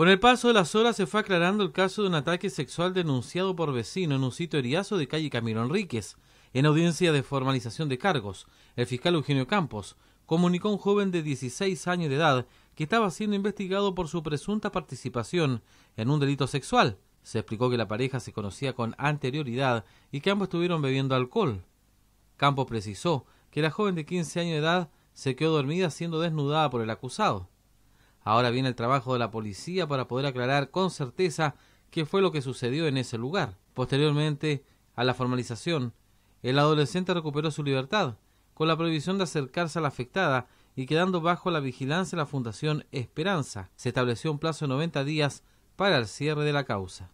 Con el paso de las horas se fue aclarando el caso de un ataque sexual denunciado por vecino en un sitio eriazo de calle Camilo Enríquez. En audiencia de formalización de cargos, el fiscal Eugenio Campos comunicó a un joven de 16 años de edad que estaba siendo investigado por su presunta participación en un delito sexual. Se explicó que la pareja se conocía con anterioridad y que ambos estuvieron bebiendo alcohol. Campos precisó que la joven de 15 años de edad se quedó dormida siendo desnudada por el acusado. Ahora viene el trabajo de la policía para poder aclarar con certeza qué fue lo que sucedió en ese lugar. Posteriormente a la formalización, el adolescente recuperó su libertad, con la prohibición de acercarse a la afectada y quedando bajo la vigilancia de la Fundación Esperanza. Se estableció un plazo de 90 días para el cierre de la causa.